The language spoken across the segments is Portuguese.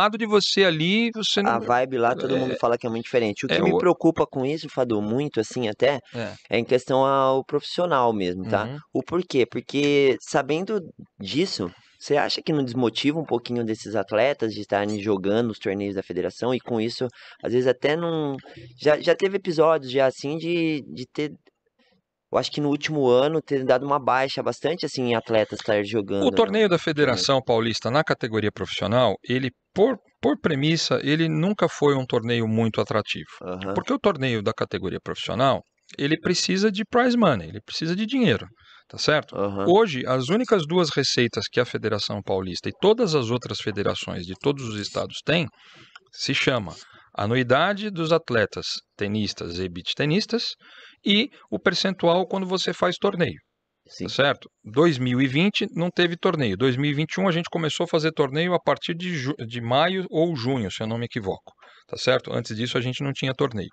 lado de você ali, você não... A vibe lá, todo é... mundo fala que é muito diferente. O é que é me o... preocupa com isso, Fadu, muito, assim, até, é, é em questão ao profissional mesmo, tá? Uhum. O porquê? Porque sabendo disso, você acha que não desmotiva um pouquinho desses atletas de estarem jogando os torneios da federação e com isso, às vezes até não. Já, já teve episódios já assim de, de ter. Eu acho que no último ano ter dado uma baixa bastante assim em atletas estar jogando. O né? torneio né? da Federação Paulista na categoria profissional, ele por, por premissa, ele nunca foi um torneio muito atrativo. Uhum. Porque o torneio da categoria profissional, ele precisa de prize money, ele precisa de dinheiro, tá certo? Uhum. Hoje, as únicas duas receitas que a Federação Paulista e todas as outras federações de todos os estados têm, se chama anuidade dos atletas tenistas e beach tenistas e o percentual quando você faz torneio. Sim. Certo? 2020 não teve torneio. 2021 a gente começou a fazer torneio a partir de, de maio ou junho, se eu não me equivoco. Tá certo? Antes disso a gente não tinha torneio.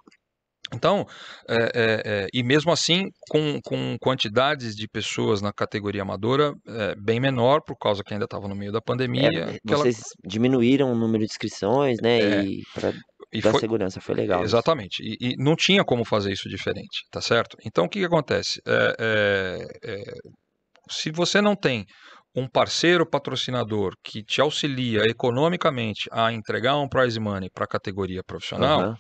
Então, é, é, é, e mesmo assim, com, com quantidades de pessoas na categoria amadora é, bem menor, por causa que ainda estava no meio da é, pandemia. vocês diminuíram o número de inscrições, né? É. E pra e da foi, segurança, foi legal. Exatamente, e, e, não tinha como fazer isso diferente, tá certo? Então o que, que acontece? É, é, é, se você não tem um parceiro patrocinador que te auxilia economicamente a entregar um prize money para a categoria profissional, uhum.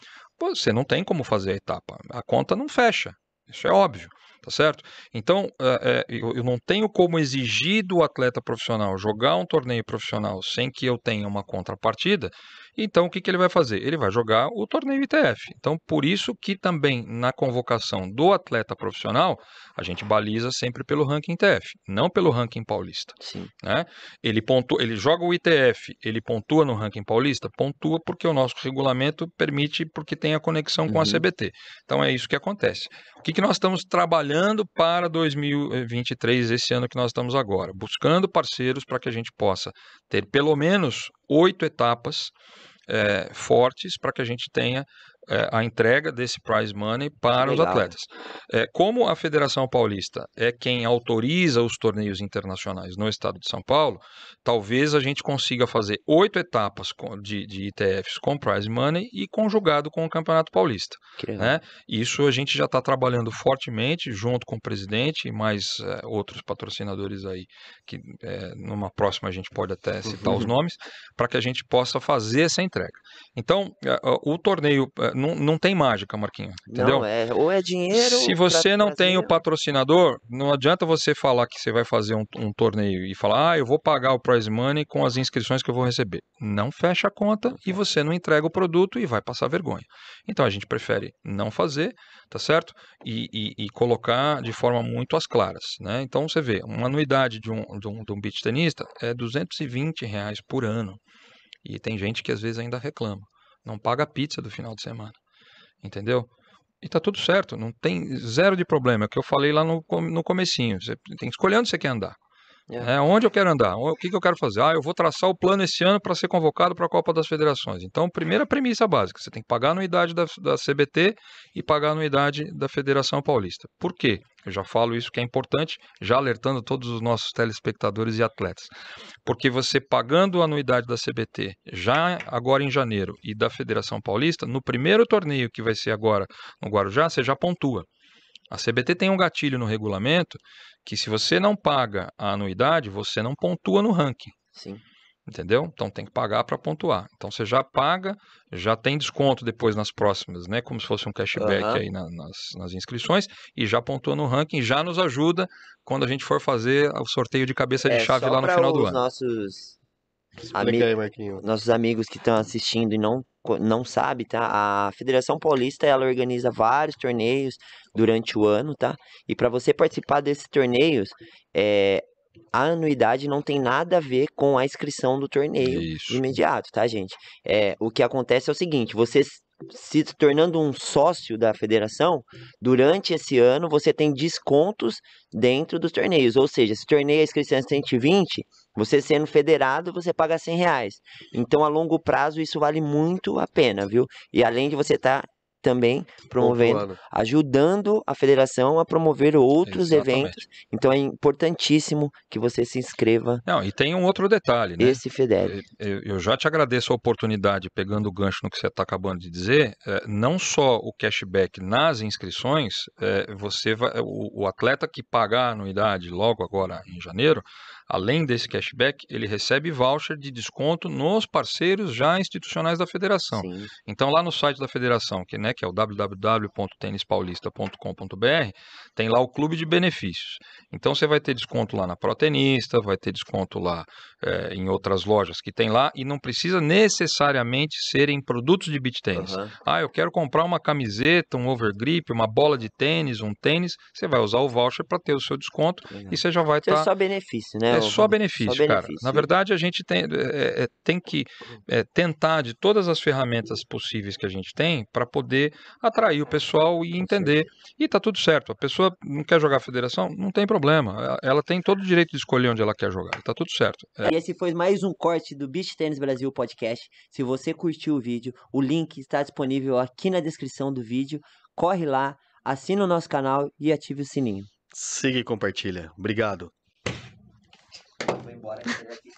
você não tem como fazer a etapa, a conta não fecha, isso é óbvio tá certo? Então, eh, eh, eu não tenho como exigir do atleta profissional jogar um torneio profissional sem que eu tenha uma contrapartida. Então, o que, que ele vai fazer? Ele vai jogar o torneio ITF. Então, por isso que também na convocação do atleta profissional, a gente baliza sempre pelo ranking ITF, não pelo ranking paulista. Sim. Né? Ele, pontua, ele joga o ITF, ele pontua no ranking paulista? Pontua porque o nosso regulamento permite, porque tem a conexão uhum. com a uhum. CBT. Então, é isso que acontece. O que, que nós estamos trabalhando? trabalhando para 2023, esse ano que nós estamos agora, buscando parceiros para que a gente possa ter pelo menos oito etapas é, fortes para que a gente tenha é, a entrega desse prize money para Legal. os atletas. É, como a Federação Paulista é quem autoriza os torneios internacionais no estado de São Paulo, talvez a gente consiga fazer oito etapas de, de ITFs com prize money e conjugado com o Campeonato Paulista. Né? Isso a gente já está trabalhando fortemente junto com o presidente e mais é, outros patrocinadores aí, que é, numa próxima a gente pode até citar uhum. os nomes, para que a gente possa fazer essa entrega. Então, é, o torneio é, não, não tem mágica, Marquinho. Entendeu? Não, é, ou é dinheiro. Se você não tem dinheiro. o patrocinador, não adianta você falar que você vai fazer um, um, torneio e falar, ah, eu vou pagar o prize money com as inscrições que eu vou receber. Não fecha a conta e você não entrega o produto e vai passar vergonha. Então a gente prefere não fazer, tá certo? E, e, e colocar de forma muito às claras, né? Então você vê, uma anuidade de um, de um, de um beach tenista é 220 reais por ano. E tem gente que às vezes ainda reclama não paga a pizza do final de semana. Entendeu? E tá tudo certo, não tem zero de problema, é o que eu falei lá no, no comecinho. Você tem que escolher onde você quer andar. É. é. onde eu quero andar? O que, que eu quero fazer? Ah, eu vou traçar o plano esse ano para ser convocado para a Copa das Federações. Então, primeira premissa básica: você tem que pagar a anuidade da, da CBT e pagar a anuidade da Federação Paulista. Por quê? Eu já falo isso que é importante, já alertando todos os nossos telespectadores e atletas. Porque você pagando a anuidade da CBT já agora em janeiro e da Federação Paulista, no primeiro torneio que vai ser agora no Guarujá, você já pontua. A CBT tem um gatilho no regulamento que se você não paga a anuidade, você não pontua no ranking. Sim. Entendeu? Então tem que pagar para pontuar. Então você já paga, já tem desconto depois nas próximas, né? Como se fosse um cashback uhum. aí na, nas, nas, inscrições, e já pontua no ranking, já nos ajuda quando a gente for fazer o sorteio de cabeça de é, chave lá no final do ano. Nossos Explica aí, Nossos amigos que estão assistindo e não não sabe, tá? A Federação Paulista ela organiza vários torneios durante o ano, tá? E para você participar desses torneios, é, a anuidade não tem nada a ver com a inscrição do torneio Isso. imediato, tá, gente? É, o que acontece é o seguinte: você se tornando um sócio da federação, durante esse ano você tem descontos dentro dos torneios. Ou seja, se torneio a é inscrição é 120, você sendo federado, você paga 100 reais. Então, a longo prazo, isso vale muito a pena, viu? E além de você estar tá também promovendo, ajudando a federação a promover outros Exatamente. eventos. Então é importantíssimo que você se inscreva. Não, e tem um outro detalhe, né? Esse FEDER. Eu já te agradeço a oportunidade, pegando o gancho no que você está acabando de dizer, é, não só o cashback nas inscrições, é, você vai, o atleta que pagar a anuidade logo agora em janeiro, Além desse cashback, ele recebe voucher de desconto nos parceiros já institucionais da federação. Sim. Então, lá no site da federação, que, né, que é o www.tenispaulista.com.br, tem lá o clube de benefícios. Então, você vai ter desconto lá na Protenista, vai ter desconto lá é, em outras lojas que tem lá, e não precisa necessariamente serem produtos de beat tênis. Uhum. Ah, eu quero comprar uma camiseta, um overgrip, uma bola de tênis, um tênis, você vai usar o voucher para ter o seu desconto uhum. e você já vai estar... É tá... É só benefício, né? é só benefício, só cara. Benefício. Na verdade, a gente tem, é, é, é, tem que é, tentar de todas as ferramentas possíveis que a gente tem para poder atrair o pessoal e entender. E tá tudo certo. A pessoa não quer jogar a federação, não tem problema. Ela tem todo o direito de escolher onde ela quer jogar. Tá tudo certo. É. E esse foi mais um corte do Beach Tennis Brasil Podcast. Se você curtiu o vídeo, o link está disponível aqui na descrição do vídeo. Corre lá, assina o nosso canal e ative o sininho. Siga e compartilha. Obrigado. what I did.